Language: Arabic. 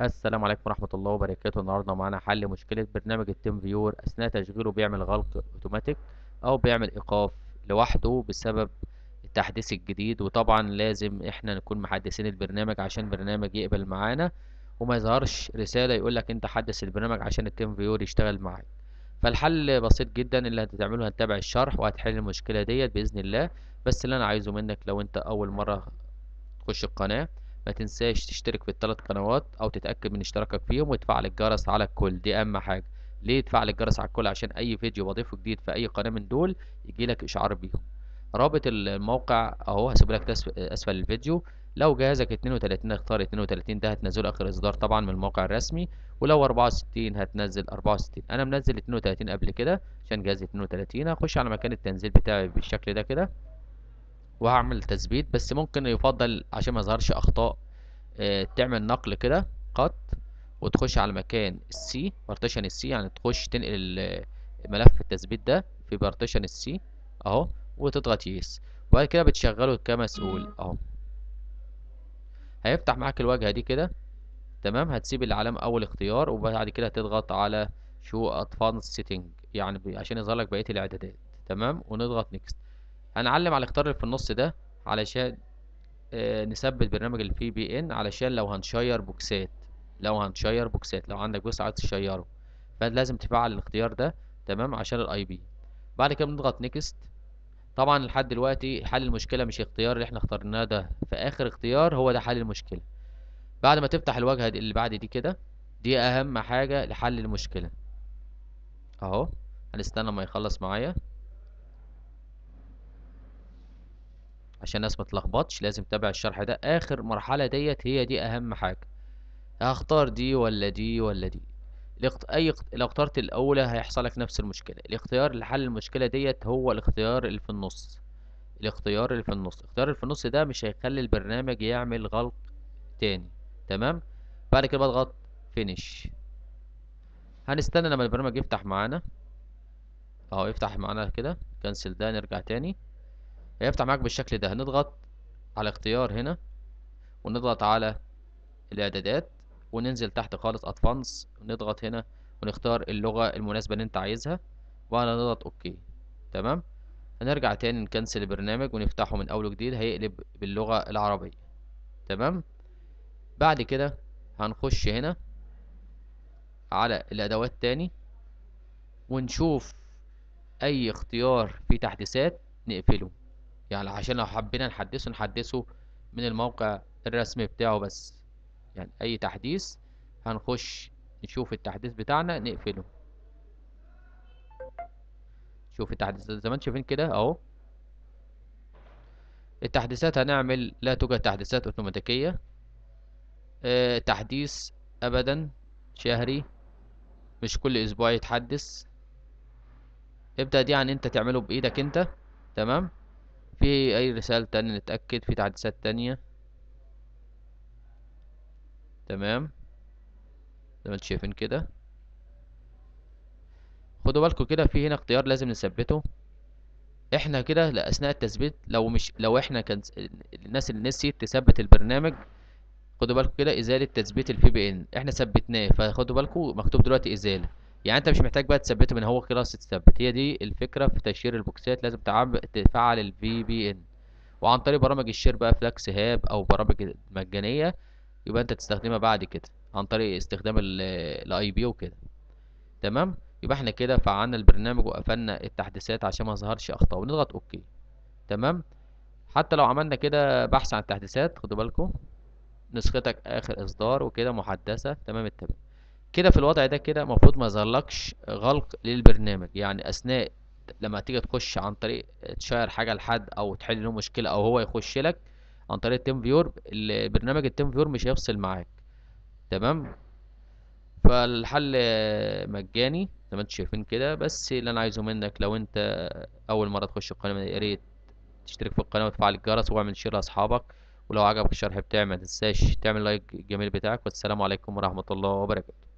السلام عليكم ورحمة الله وبركاته النهاردة معانا حل مشكلة برنامج التيم فيور أثناء تشغيله بيعمل غلق أوتوماتيك أو بيعمل إيقاف لوحده بسبب التحديث الجديد وطبعا لازم إحنا نكون محدثين البرنامج عشان برنامج يقبل معانا وما يظهرش رسالة يقولك أنت حدث البرنامج عشان التيم فيور يشتغل معاك فالحل بسيط جدا اللي هتتعمله هتتابع الشرح وهتحل المشكلة ديت بإذن الله بس اللي أنا عايزه منك لو أنت أول مرة تخش القناة ما تنساش تشترك في الثلاث قنوات او تتاكد من اشتراكك فيهم وتفعل الجرس على الكل دي اهم حاجه ليه تفعل الجرس على الكل عشان اي فيديو بضيفه جديد في اي قناه من دول يجيلك اشعار بيهم رابط الموقع اهو هسيبه لك اسفل الفيديو لو جهازك 32 اختار 32 ده هتنزله اخر اصدار طبعا من الموقع الرسمي ولو 64 هتنزل 64 انا منزل 32 قبل كده عشان جهازي 32 هخش على مكان التنزيل بتاعي بالشكل ده كده وهعمل تثبيت بس ممكن يفضل عشان ما يظهرش اخطاء آه، تعمل نقل كده قط وتخش على مكان السي بارتيشن السي يعني تخش تنقل ملف التثبيت ده في بارتيشن السي اهو وتضغط يس وبعد كده بتشغله كمسؤول اهو هيفتح معاك الواجهه دي كده تمام هتسيب العلامه اول اختيار وبعد كده هتضغط على شو ادفانس سيتنج يعني عشان يظهر لك بقيه الاعدادات تمام ونضغط نيكست هنعلم على الاختيار اللي في النص ده علشان آه، نثبت برنامج الفي بي ان علشان لو هنشير بوكسات لو هنشير بوكسات لو عندك بوكس عايز تشيره فلازم تفعل الاختيار ده تمام عشان الاي بي بعد كده بنضغط نيكست طبعا لحد دلوقتي حل المشكله مش اختيار اللي احنا اخترناه ده في اخر اختيار هو ده حل المشكله بعد ما تفتح الواجهه اللي بعد دي كده دي اهم حاجه لحل المشكله اهو هنستنى ما يخلص معايا عشان الناس ما تلخبطش لازم تتابع الشرح ده اخر مرحله ديت هي دي اهم حاجه هختار دي ولا دي ولا دي الاخت... اي لو اخترت الاولى هيحصل لك نفس المشكله الاختيار لحل المشكله ديت هو الاختيار اللي في النص الاختيار اللي في النص الاختيار اللي في النص ده مش هيخلي البرنامج يعمل غلط تاني تمام بعد كده بضغط فينيش هنستنى لما البرنامج يفتح معانا اهو يفتح معانا كده كنسل ده نرجع تاني هيفتح معاك بالشكل ده هنضغط على اختيار هنا ونضغط على الاعدادات وننزل تحت خالص ادفانس نضغط هنا ونختار اللغة المناسبة اللي انت عايزها نضغط اوكي تمام هنرجع تاني نكنسل البرنامج ونفتحه من اول وجديد هيقلب باللغة العربية تمام بعد كده هنخش هنا على الادوات تاني ونشوف اي اختيار في تحديثات نقفله يعني عشان لو حبينا نحدثه نحدثه من الموقع الرسمي بتاعه بس يعني اي تحديث هنخش نشوف التحديث بتاعنا نقفله شوف التحديثات زي ما انتم شايفين كده اهو التحديثات هنعمل لا توجد تحديثات اوتوماتيكيه اه تحديث ابدا شهري مش كل اسبوع يتحدث ابدا دي يعني انت تعمله بايدك انت تمام في اي رسالة تانية نتأكد في تعديلات تانية تمام زي ما انتم شايفين كده خدوا بالكم كده في هنا اختيار لازم نثبته احنا كده اثناء التثبيت لو مش لو احنا كان الناس اللي نسيت تثبت البرنامج خدوا بالكم كده ازاله تثبيت الفي بي ان احنا ثبتناه فخدوا بالكم مكتوب دلوقتي ازاله يعني انت مش محتاج بقى تثبته من هو خلاص تثبت هي دي الفكره في تشير البوكسات لازم تفعل الفي بي ان وعن طريق برامج الشير بقى فلاكس هاب او برامج مجانيه يبقى انت تستخدمها بعد كده عن طريق استخدام الاي بي وكده تمام يبقى احنا كده فعلنا البرنامج وقفلنا التحديثات عشان ما ظهرش اخطاء ونضغط اوكي تمام حتى لو عملنا كده بحث عن التحديثات خدوا بالكم نسختك اخر اصدار وكده محدثه تمام التمام كده في الوضع ده كده المفروض ما يظهرلكش غلق للبرنامج يعني اثناء لما تيجي تخش عن طريق تشير حاجه لحد او تحل له مشكله او هو يخش لك عن طريق التيم فيور برنامج التيم فيور مش هيفصل معاك تمام فالحل مجاني زي ما انتم شايفين كده بس اللي انا عايزه منك لو انت اول مره تخش القناه يا ريت تشترك في القناه وتفعل الجرس واعمل شير لاصحابك ولو عجبك الشرح بتاعي ما تنساش تعمل لايك الجميل بتاعك والسلام عليكم ورحمه الله وبركاته